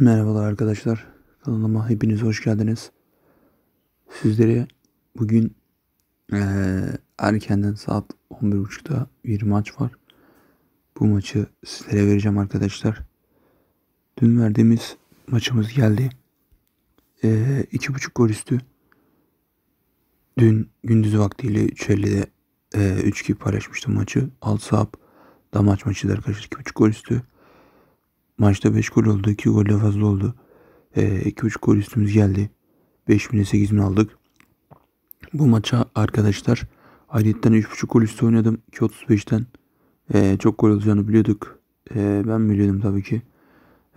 Merhabalar arkadaşlar. Kanalıma hepiniz hoş geldiniz. Sizlere bugün e, erkenden saat 11.30'da bir maç var. Bu maçı sizlere vereceğim arkadaşlar. Dün verdiğimiz maçımız geldi. E, buçuk gol üstü. Dün gündüz vaktiyle 3.50'de e, 3-2 paylaşmıştım maçı. Alt sahap da maç maçıydı arkadaşlar. 2.5 gol üstü. Maçta 5 gol oldu. 2 de fazla oldu. E, ee, 2-3 gol üstümüz geldi. 5 bine 8 bin aldık. Bu maça arkadaşlar ayrıca 3.5 gol üstü oynadım. 2.35'ten e, ee, çok gol olacağını biliyorduk. E, ben biliyordum tabii ki.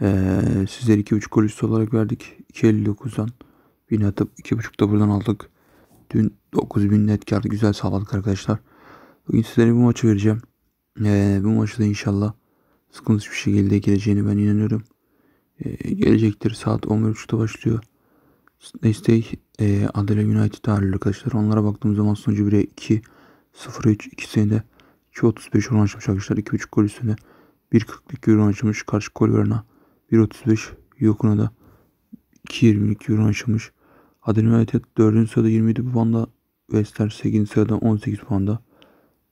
E, sizlere 2.5 gol üstü olarak verdik. 2.59'dan bin atıp 2.5'da buradan aldık. Dün 9000 net kardı güzel sağladık arkadaşlar. Bugün sizlere bu maçı vereceğim. E, bu maçı da inşallah sıkıntısız bir şekilde geleceğini ben inanıyorum. Ee, gelecektir. Saat 11.30'da başlıyor. Destek e, ee, Adela United ağırlıyor arkadaşlar. Onlara baktığımız zaman sonucu 1'e 2 0-3 2 senede 2.35 oran açmış arkadaşlar. 2.5 gol üstünde 1.42 oran açmış. Karşı gol verene 1.35 Yokun'a da 2.22 oran açmış. Adana United 4. sırada 27 puanda. Westler 8. sırada 18 puanda.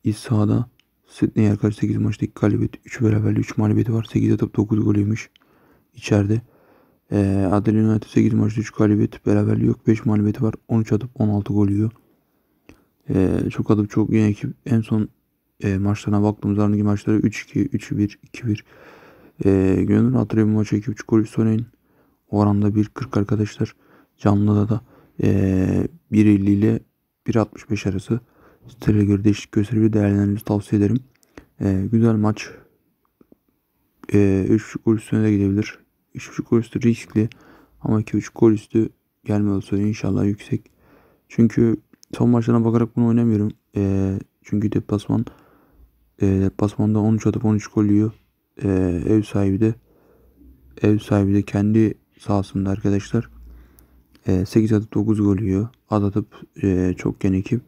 İsha'da Sydney arkadaş 8 maçtaki galibiyet 3 beraberli 3 mağlubiyeti var. 8 atıp 9 golüymüş içeride. E, ee, Adelaide United 8 maçta 3 galibiyet beraberli yok. 5 mağlubiyeti var. 13 atıp 16 gol yiyor. E, çok atıp çok yine ekip en son e, maçlarına baktığımız aradaki maçları 3-2, 3-1, 2-1. E, Gönül Atrevi maçı 2.5 gol üst Oranda 1.40 arkadaşlar. Canlıda da e, 1.50 ile 1.65 arası sitelere göre değişik gösterebilir. Değerlendirmenizi tavsiye ederim. E, güzel maç. E, gol üstüne de gidebilir. 3.5 gol üstü riskli. Ama 3 gol üstü gelme olasılığı inşallah yüksek. Çünkü son maçlarına bakarak bunu oynamıyorum. E, çünkü deplasman e, deplasmanda 13 atıp 13 gol yiyor. E, ev sahibi de ev sahibi de kendi sahasında arkadaşlar. E, 8 atıp 9 gol yiyor. Az atıp e, çok gen ekip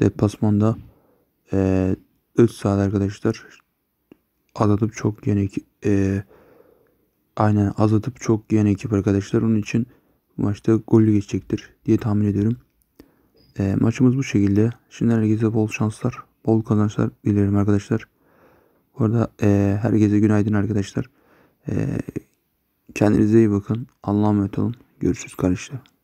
deplasmanda e, 3 saat arkadaşlar Azatıp çok yeni e, aynen Azatıp çok yeni ekip arkadaşlar. Onun için maçta golü geçecektir diye tahmin ediyorum. E, maçımız bu şekilde. Şimdi herkese bol şanslar, bol kazançlar dilerim arkadaşlar. Bu arada e, herkese günaydın arkadaşlar. E, kendinize iyi bakın. Allah'a emanet olun. Görüşürüz kardeşler.